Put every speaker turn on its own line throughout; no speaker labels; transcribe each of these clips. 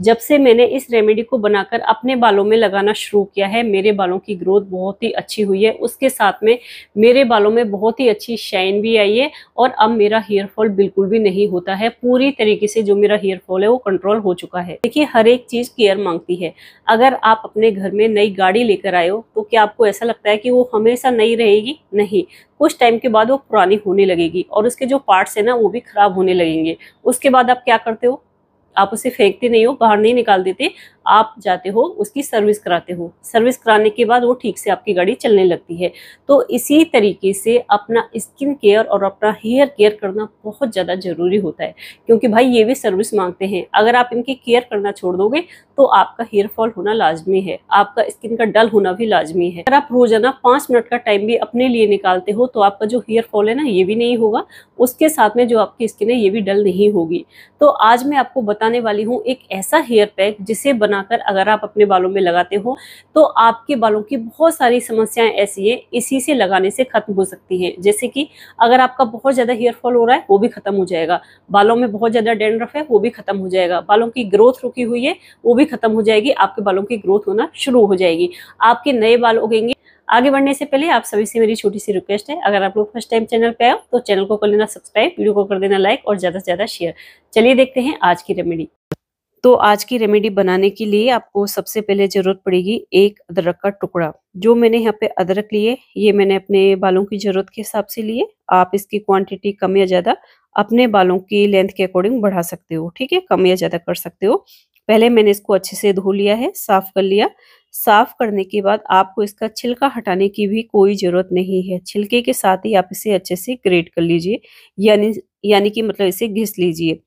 जब से मैंने इस रेमेडी को बनाकर अपने बालों में लगाना शुरू किया है मेरे बालों की ग्रोथ बहुत ही अच्छी हुई है उसके साथ में मेरे बालों में बहुत ही अच्छी शाइन भी आई है और अब मेरा हेयर फॉल बिल्कुल भी नहीं होता है पूरी तरीके से जो मेरा हेयर फॉल है वो कंट्रोल हो चुका है देखिए हर एक चीज़ केयर मांगती है अगर आप अपने घर में नई गाड़ी लेकर आए हो तो क्या आपको ऐसा लगता है कि वो हमेशा नई रहेगी नहीं कुछ टाइम के बाद वो पुरानी होने लगेगी और उसके जो पार्ट्स है ना वो भी खराब होने लगेंगे उसके बाद आप क्या करते हो आप उसे फेंकते नहीं हो बाहर नहीं निकाल देते आप जाते हो उसकी सर्विस कराते हो सर्विस कराने के बाद वो ठीक से आपकी गाड़ी चलने लगती है तो इसी तरीके से अपना स्किन केयर और अपना हेयर केयर करना बहुत ज़्यादा ज़रूरी होता है क्योंकि भाई ये भी सर्विस मांगते हैं अगर आप इनकी केयर करना छोड़ दोगे तो आपका हेयर फॉल होना लाजमी है आपका स्किन का डल होना भी लाजमी है अगर आप रोजाना पाँच मिनट का टाइम भी अपने लिए निकालते हो तो आपका जो हेयर फॉल है ना ये भी नहीं होगा उसके साथ में जो आपकी स्किन है ये भी डल नहीं होगी तो आज मैं आपको बताने वाली हूँ एक ऐसा हेयर पैक जिसे बना बनाकर अगर आप अपने बालों में लगाते हो तो आपके बालों की बहुत सारी समस्याएं ऐसी हैं इसी से लगाने से खत्म हो सकती हैं जैसे कि अगर आपका बहुत ज़्यादा हेयर फॉल हो रहा है वो भी खत्म हो जाएगा बालों में बहुत ज़्यादा डेंड्रफ है वो भी खत्म हो जाएगा बालों की ग्रोथ रुकी हुई है वो भी खत्म हो जाएगी आपके बालों की ग्रोथ होना शुरू हो जाएगी आपके नए बाल उगेंगे आगे बढ़ने से पहले आप सभी से मेरी छोटी सी रिक्वेस्ट है अगर आप लोग फर्स्ट टाइम चैनल पे आओ तो चैनल को कर लेना सब्सक्राइब वीडियो को कर देना लाइक और ज़्यादा से ज़्यादा शेयर चलिए देखते हैं आज की रेमेडी तो आज की रेमेडी बनाने के लिए आपको सबसे पहले जरूरत पड़ेगी एक अदरक का टुकड़ा जो मैंने यहाँ पे अदरक लिए ये मैंने अपने बालों की जरूरत के हिसाब से लिए आप इसकी क्वांटिटी कम या ज़्यादा अपने बालों की लेंथ के अकॉर्डिंग बढ़ा सकते हो ठीक है कम या ज़्यादा कर सकते हो पहले मैंने इसको अच्छे से धो लिया है साफ कर लिया साफ करने के बाद आपको इसका छिलका हटाने की भी कोई ज़रूरत नहीं है छिलके के साथ ही आप इसे अच्छे से ग्रेट कर लीजिए यानी यानी कि मतलब इसे घिस लीजिए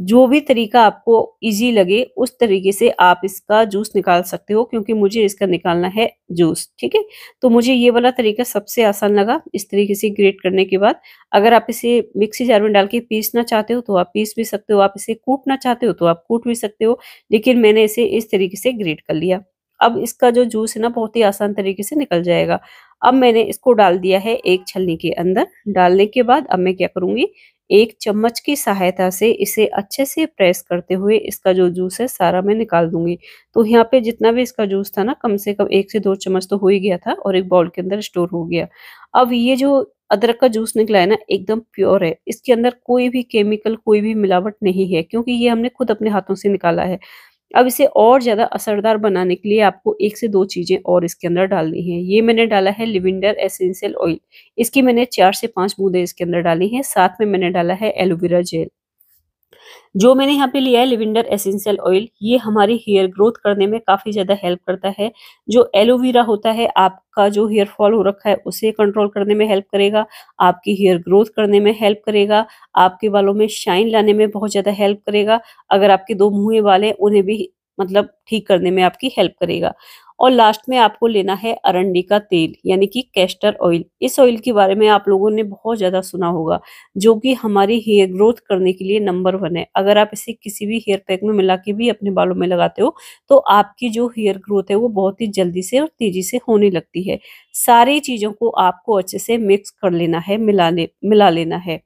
जो भी तरीका आपको इजी लगे उस तरीके से आप इसका जूस निकाल सकते हो क्योंकि मुझे इसका निकालना है जूस ठीक है तो मुझे ये वाला तरीका सबसे आसान लगा इस तरीके से ग्रेट करने के बाद अगर आप इसे मिक्सी जार में डाल के पीसना चाहते हो तो आप पीस भी सकते हो आप इसे कूटना चाहते हो तो आप कूट भी सकते हो लेकिन मैंने इसे इस तरीके से ग्रेट कर लिया अब इसका जो जूस है ना बहुत ही आसान तरीके से निकल जाएगा अब मैंने इसको डाल दिया है एक छलनी के अंदर डालने के बाद अब मैं क्या करूंगी एक चम्मच की सहायता से इसे अच्छे से प्रेस करते हुए इसका जो जूस है सारा मैं निकाल दूंगी तो यहाँ पे जितना भी इसका जूस था ना कम से कम एक से दो चम्मच तो हो ही गया था और एक बाउल के अंदर स्टोर हो गया अब ये जो अदरक का जूस निकला है ना एकदम प्योर है इसके अंदर कोई भी केमिकल कोई भी मिलावट नहीं है क्योंकि ये हमने खुद अपने हाथों से निकाला है अब इसे और ज़्यादा असरदार बनाने के लिए आपको एक से दो चीज़ें और इसके अंदर डालनी है ये मैंने डाला है लिविंडर एसेंशियल ऑयल इसकी मैंने चार से पाँच बूंदें इसके अंदर डाली हैं साथ में मैंने डाला है एलोवेरा जेल जो मैंने यहाँ पे लिया है लिविंडर एसेंशियल ऑयल ये हमारी हेयर ग्रोथ करने में काफ़ी ज़्यादा हेल्प करता है जो एलोवेरा होता है आपका जो हेयर फॉल हो रखा है उसे कंट्रोल करने में हेल्प करेगा आपकी हेयर ग्रोथ करने में हेल्प करेगा आपके बालों में शाइन लाने में बहुत ज़्यादा हेल्प करेगा अगर आपके दो मुंह वाले उन्हें भी मतलब ठीक करने में आपकी हेल्प करेगा और लास्ट में आपको लेना है अरंडी का तेल यानी कि कैस्टर ऑयल इस ऑयल के बारे में आप लोगों ने बहुत ज़्यादा सुना होगा जो कि हमारी हेयर ग्रोथ करने के लिए नंबर वन है अगर आप इसे किसी भी हेयर पैक में मिला के भी अपने बालों में लगाते हो तो आपकी जो हेयर ग्रोथ है वो बहुत ही जल्दी से और तेज़ी से होने लगती है सारी चीज़ों को आपको अच्छे से मिक्स कर लेना है मिला ले मिला लेना है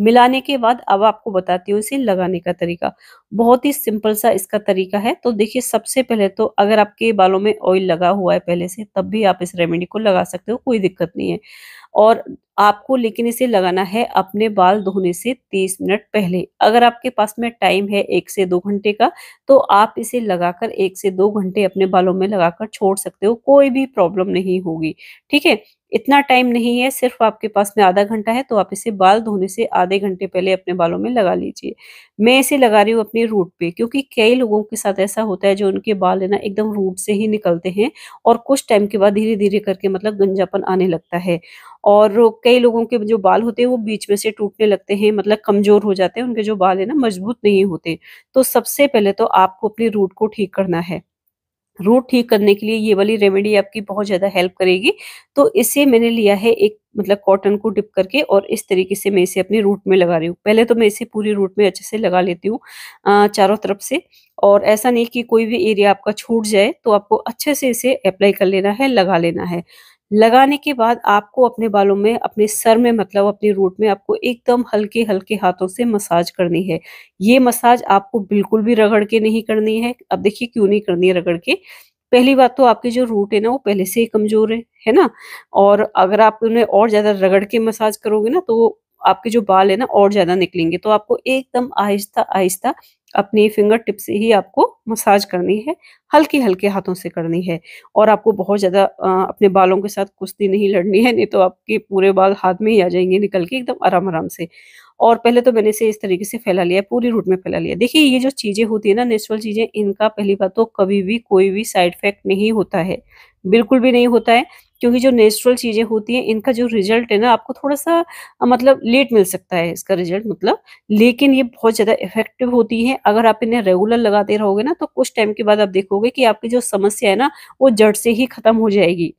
मिलाने के बाद अब आपको बताती हूँ इसे लगाने का तरीका बहुत ही सिंपल सा इसका तरीका है तो देखिए सबसे पहले तो अगर आपके बालों में ऑयल लगा हुआ है पहले से तब भी आप इस रेमेडी को लगा सकते हो कोई दिक्कत नहीं है और आपको लेकिन इसे लगाना है अपने बाल धोने से 30 मिनट पहले अगर आपके पास में टाइम है एक से दो घंटे का तो आप इसे लगाकर एक से दो घंटे अपने बालों में लगाकर छोड़ सकते हो कोई भी प्रॉब्लम नहीं होगी ठीक है इतना टाइम नहीं है सिर्फ आपके पास में आधा घंटा है तो आप इसे बाल धोने से आधे घंटे पहले अपने बालों में लगा लीजिए मैं इसे लगा रही हूँ अपने रूट पे क्योंकि कई लोगों के साथ ऐसा होता है जो उनके बाल है ना एकदम रूट से ही निकलते हैं और कुछ टाइम के बाद धीरे धीरे करके मतलब गंजापन आने लगता है और कई लोगों के जो बाल होते हैं वो बीच में से टूटने लगते हैं मतलब कमजोर हो जाते हैं उनके जो बाल है ना मजबूत नहीं होते तो सबसे पहले तो आपको अपनी रूट को ठीक करना है रूट ठीक करने के लिए ये वाली रेमेडी आपकी बहुत ज़्यादा हेल्प करेगी तो इसे मैंने लिया है एक मतलब कॉटन को डिप करके और इस तरीके से मैं इसे अपने रूट में लगा रही हूँ पहले तो मैं इसे पूरी रूट में अच्छे से लगा लेती हूँ चारों तरफ से और ऐसा नहीं कि कोई भी एरिया आपका छूट जाए तो आपको अच्छे से इसे अप्लाई कर लेना है लगा लेना है लगाने के बाद आपको अपने बालों में अपने सर में मतलब अपने रूट में आपको एकदम हल्के हल्के हाथों से मसाज करनी है ये मसाज आपको बिल्कुल भी रगड़ के नहीं करनी है अब देखिए क्यों नहीं करनी है रगड़ के पहली बात तो आपके जो रूट है ना वो पहले से ही कमजोर है है ना और अगर आप उन्हें और ज्यादा रगड़ के मसाज करोगे ना तो आपके जो बाल है ना और ज़्यादा निकलेंगे तो आपको एकदम आहिस्ता आहिस्ता अपनी फिंगर टिप से ही आपको मसाज करनी है हल्के हल्के हाथों से करनी है और आपको बहुत ज़्यादा अपने बालों के साथ कुश्ती नहीं लड़नी है नहीं तो आपके पूरे बाल हाथ में ही आ जाएंगे निकल के एकदम आराम आराम से और पहले तो मैंने इसे इस तरीके से फैला लिया पूरी रूट में फैला लिया देखिए ये जो चीज़ें होती है ना नेचुरल चीज़ें इनका पहली बात तो कभी भी कोई भी साइड इफेक्ट नहीं होता है बिल्कुल भी नहीं होता है क्योंकि जो नेचुरल चीजें होती हैं इनका जो रिजल्ट है ना आपको थोड़ा सा मतलब लेट मिल सकता है इसका रिजल्ट मतलब लेकिन ये बहुत ज्यादा इफेक्टिव होती है अगर आप इन्हें रेगुलर लगाते रहोगे ना तो कुछ टाइम के बाद आप देखोगे कि आपकी जो समस्या है ना वो जड़ से ही खत्म हो जाएगी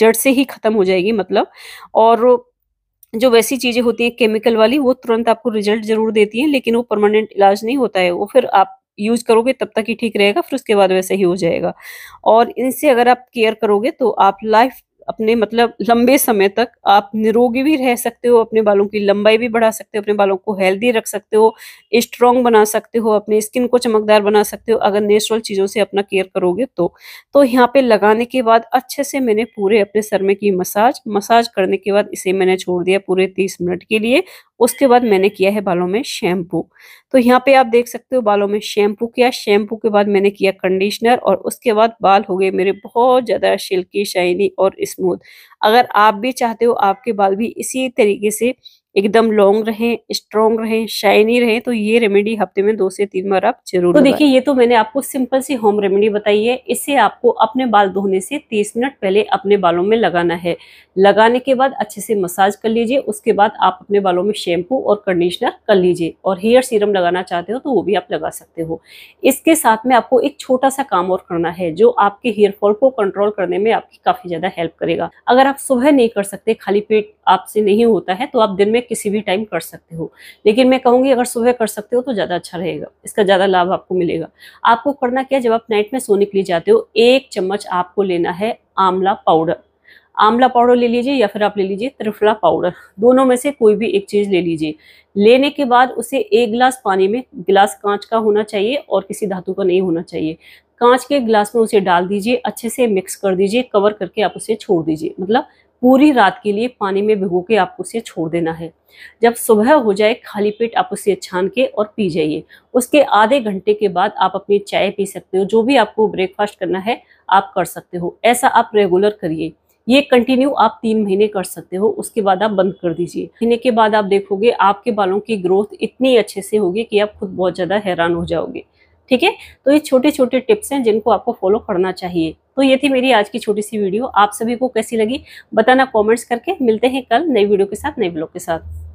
जड़ से ही खत्म हो जाएगी मतलब और जो वैसी चीजें होती हैं केमिकल वाली वो तुरंत आपको रिजल्ट जरूर देती हैं लेकिन वो परमानेंट इलाज नहीं होता है वो फिर आप यूज करोगे तब तक ही ठीक रहेगा फिर उसके बाद वैसे ही हो जाएगा और इनसे अगर आप केयर करोगे तो आप लाइफ अपने मतलब लंबे समय तक आप निरोगी भी रह सकते हो अपने बालों की लंबाई भी बढ़ा सकते हो अपने बालों को हेल्दी रख सकते हो स्ट्रॉन्ग बना सकते हो अपने स्किन को चमकदार बना सकते हो अगर नेचुरल चीज़ों से अपना केयर करोगे तो तो यहाँ पे लगाने के बाद अच्छे से मैंने पूरे अपने सर में की मसाज मसाज करने के बाद इसे मैंने छोड़ दिया पूरे तीस मिनट के लिए उसके बाद मैंने किया है बालों में शैम्पू तो यहाँ पे आप देख सकते हो बालों में शैम्पू किया शैम्पू के बाद मैंने किया कंडीशनर और उसके बाद बाल हो गए मेरे बहुत ज़्यादा शिल्की शाइनी और स्मूथ अगर आप भी चाहते हो आपके बाल भी इसी तरीके से एकदम लॉन्ग रहें स्ट्रॉन्ग रहें शाइनी रहें तो ये रेमेडी हफ्ते में दो से तीन बार आप जरूर तो देखिए ये तो मैंने आपको सिंपल सी होम रेमेडी बताई है इसे आपको अपने बाल धोने से 30 मिनट पहले अपने बालों में लगाना है लगाने के बाद अच्छे से मसाज कर लीजिए उसके बाद आप अपने बालों में शैम्पू और कंडीशनर कर लीजिए और हेयर सीरम लगाना चाहते हो तो वो भी आप लगा सकते हो इसके साथ में आपको एक छोटा सा काम और करना है जो आपके हेयर फॉल को कंट्रोल करने में आपकी काफी ज्यादा हेल्प करेगा अगर आप सुबह नहीं कर सकते खाली पेट आपसे नहीं होता है तो आप दिन में में किसी भी टाइम कर सकते हो लेकिन मैं कहूँगी अगर सुबह कर सकते हो तो ज़्यादा अच्छा रहेगा इसका ज़्यादा लाभ आपको मिलेगा आपको करना क्या जब आप नाइट में सोने के लिए जाते हो एक चम्मच आपको लेना है आंवला पाउडर आंवला पाउडर ले लीजिए या फिर आप ले लीजिए त्रिफला पाउडर दोनों में से कोई भी एक चीज़ ले लीजिए लेने के बाद उसे एक गिलास पानी में गिलास कांच का होना चाहिए और किसी धातु का नहीं होना चाहिए कांच के गिलास में उसे डाल दीजिए अच्छे से मिक्स कर दीजिए कवर करके आप उसे छोड़ दीजिए मतलब पूरी रात के लिए पानी में भिगो के आपको उसे छोड़ देना है जब सुबह हो जाए खाली पेट आप उसे छान के और पी जाइए उसके आधे घंटे के बाद आप अपनी चाय पी सकते हो जो भी आपको ब्रेकफास्ट करना है आप कर सकते हो ऐसा आप रेगुलर करिए ये कंटिन्यू आप तीन महीने कर सकते हो उसके बाद आप बंद कर दीजिए महीने के बाद आप देखोगे आपके बालों की ग्रोथ इतनी अच्छे से होगी कि आप खुद बहुत ज़्यादा हैरान हो जाओगे ठीक है तो ये छोटे छोटे टिप्स हैं जिनको आपको फॉलो करना चाहिए तो ये थी मेरी आज की छोटी सी वीडियो आप सभी को कैसी लगी बताना कमेंट्स करके मिलते हैं कल नई वीडियो के साथ नए ब्लॉग के साथ